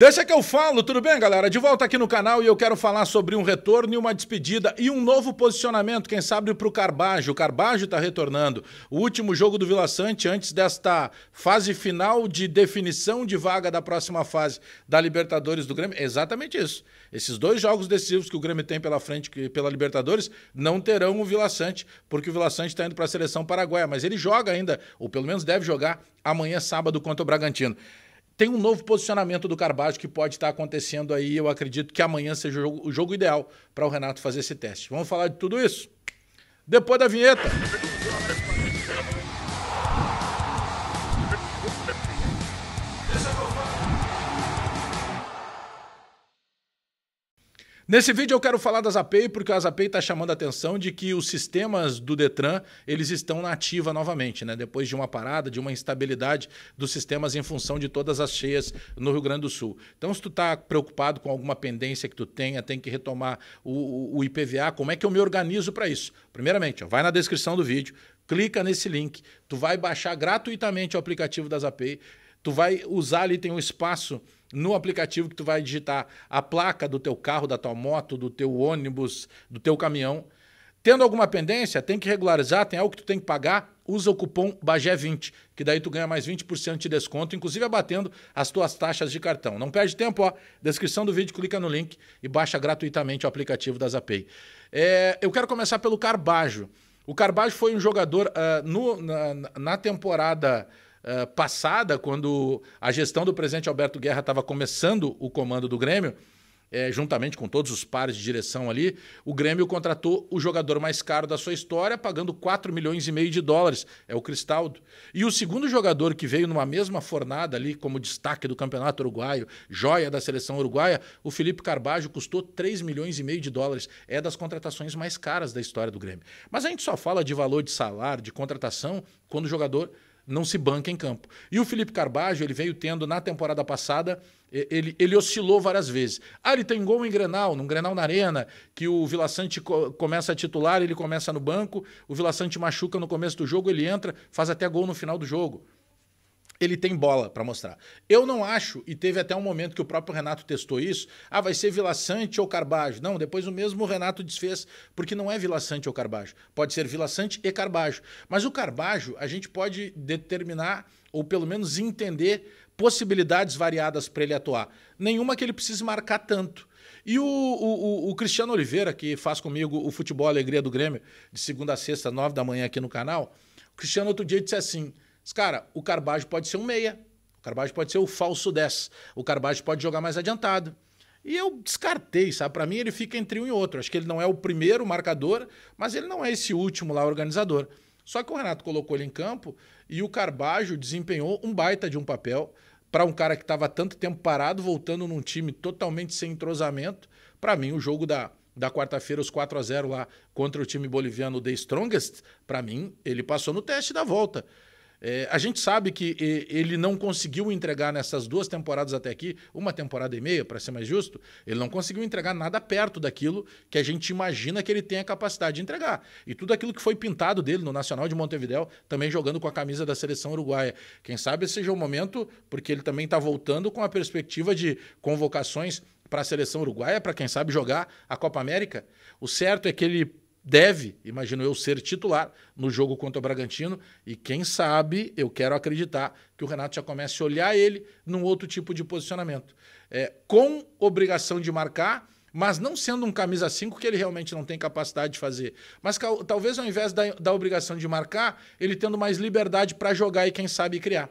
Deixa que eu falo, tudo bem, galera? De volta aqui no canal e eu quero falar sobre um retorno e uma despedida e um novo posicionamento, quem sabe para o Carbajo. O Carbajo está retornando. O último jogo do Vila Sante antes desta fase final de definição de vaga da próxima fase da Libertadores do Grêmio. É exatamente isso. Esses dois jogos decisivos que o Grêmio tem pela frente pela Libertadores não terão o Vila Sante, porque o Vila Sante está indo para a seleção paraguaia, mas ele joga ainda, ou pelo menos deve jogar amanhã sábado contra o Bragantino tem um novo posicionamento do Carbajo que pode estar acontecendo aí. Eu acredito que amanhã seja o jogo, o jogo ideal para o Renato fazer esse teste. Vamos falar de tudo isso depois da vinheta. Nesse vídeo eu quero falar da Zapay, porque a Zapay está chamando a atenção de que os sistemas do Detran eles estão na ativa novamente, né? depois de uma parada, de uma instabilidade dos sistemas em função de todas as cheias no Rio Grande do Sul. Então, se tu está preocupado com alguma pendência que tu tenha, tem que retomar o, o IPVA, como é que eu me organizo para isso? Primeiramente, ó, vai na descrição do vídeo, clica nesse link, tu vai baixar gratuitamente o aplicativo da Zapay, Tu vai usar ali, tem um espaço no aplicativo que tu vai digitar a placa do teu carro, da tua moto, do teu ônibus, do teu caminhão. Tendo alguma pendência, tem que regularizar, tem algo que tu tem que pagar, usa o cupom BAGÉ20, que daí tu ganha mais 20% de desconto, inclusive abatendo as tuas taxas de cartão. Não perde tempo, ó. Descrição do vídeo, clica no link e baixa gratuitamente o aplicativo da Zapay. É, eu quero começar pelo Carbajo. O Carbajo foi um jogador uh, no, na, na temporada eh, passada, quando a gestão do presidente Alberto Guerra estava começando o comando do Grêmio, é, juntamente com todos os pares de direção ali, o Grêmio contratou o jogador mais caro da sua história, pagando 4 milhões e meio de dólares, é o Cristaldo. E o segundo jogador que veio numa mesma fornada ali, como destaque do Campeonato Uruguaio, joia da seleção uruguaia, o Felipe Carbajo, custou 3 milhões e meio de dólares. É das contratações mais caras da história do Grêmio. Mas a gente só fala de valor de salário, de contratação, quando o jogador não se banca em campo. E o Felipe Carbajo, ele veio tendo na temporada passada, ele, ele oscilou várias vezes. Ah, ele tem gol em Grenal, num Grenal na Arena, que o Vila Sante começa a titular, ele começa no banco, o Vila Sante machuca no começo do jogo, ele entra, faz até gol no final do jogo ele tem bola para mostrar. Eu não acho, e teve até um momento que o próprio Renato testou isso, ah, vai ser Vila Sante ou Carbajo. Não, depois o mesmo Renato desfez, porque não é Vila Sante ou Carbajo. Pode ser Vila Sante e Carbajo. Mas o Carbajo, a gente pode determinar, ou pelo menos entender, possibilidades variadas para ele atuar. Nenhuma que ele precise marcar tanto. E o, o, o, Cristiano Oliveira, que faz comigo o Futebol Alegria do Grêmio, de segunda a sexta, nove da manhã aqui no canal, o Cristiano outro dia disse assim... Mas, cara, o Carbage pode ser um meia, o Carbage pode ser o falso 10, o Carbage pode jogar mais adiantado. E eu descartei, sabe? Para mim ele fica entre um e outro. Acho que ele não é o primeiro marcador, mas ele não é esse último lá organizador. Só que o Renato colocou ele em campo e o Carbajo desempenhou um baita de um papel para um cara que estava tanto tempo parado, voltando num time totalmente sem entrosamento. Para mim, o jogo da, da quarta-feira, os 4 a 0 lá contra o time boliviano The Strongest, para mim, ele passou no teste da volta. É, a gente sabe que ele não conseguiu entregar nessas duas temporadas até aqui, uma temporada e meia, para ser mais justo, ele não conseguiu entregar nada perto daquilo que a gente imagina que ele tem a capacidade de entregar. E tudo aquilo que foi pintado dele no Nacional de Montevideo, também jogando com a camisa da seleção uruguaia. Quem sabe seja o momento, porque ele também está voltando com a perspectiva de convocações para a seleção uruguaia, para quem sabe jogar a Copa América. O certo é que ele deve, imagino eu, ser titular no jogo contra o Bragantino. E quem sabe, eu quero acreditar que o Renato já comece a olhar ele num outro tipo de posicionamento. É, com obrigação de marcar, mas não sendo um camisa 5 que ele realmente não tem capacidade de fazer. Mas talvez ao invés da, da obrigação de marcar, ele tendo mais liberdade para jogar e quem sabe criar.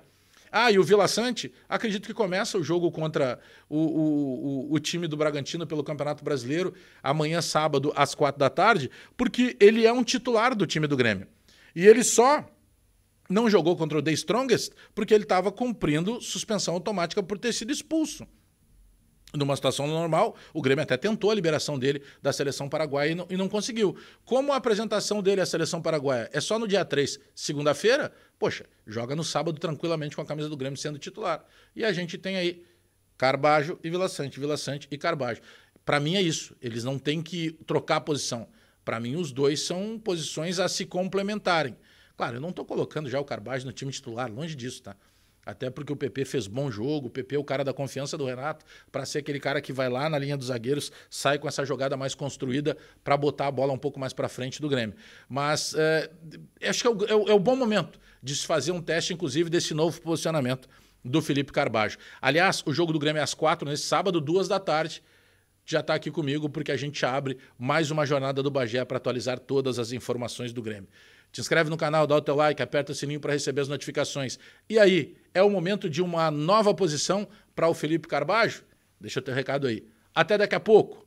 Ah, e o Vila Sante, acredito que começa o jogo contra o, o, o, o, time do Bragantino pelo Campeonato Brasileiro, amanhã, sábado, às quatro da tarde, porque ele é um titular do time do Grêmio. E ele só não jogou contra o The Strongest porque ele estava cumprindo suspensão automática por ter sido expulso numa situação normal, o Grêmio até tentou a liberação dele da seleção paraguaia e não, e não conseguiu. Como a apresentação dele à seleção paraguaia é só no dia 3, segunda-feira, poxa, joga no sábado tranquilamente com a camisa do Grêmio sendo titular. E a gente tem aí Carbajo e Vila Sante, Vila Sante e Carbajo. Para mim é isso, eles não têm que trocar a posição. Para mim os dois são posições a se complementarem. Claro, eu não estou colocando já o Carbajo no time titular, longe disso, tá? Até porque o PP fez bom jogo, o PP é o cara da confiança do Renato, para ser aquele cara que vai lá na linha dos zagueiros, sai com essa jogada mais construída para botar a bola um pouco mais para frente do Grêmio. Mas é, acho que é o, é, o, é o bom momento de se fazer um teste, inclusive, desse novo posicionamento do Felipe Carbajo. Aliás, o jogo do Grêmio é às quatro, nesse sábado, duas da tarde já está aqui comigo, porque a gente abre mais uma jornada do Bagé para atualizar todas as informações do Grêmio. Te inscreve no canal, dá o teu like, aperta o sininho para receber as notificações. E aí, é o momento de uma nova posição para o Felipe Carbajo? Deixa o teu recado aí. Até daqui a pouco.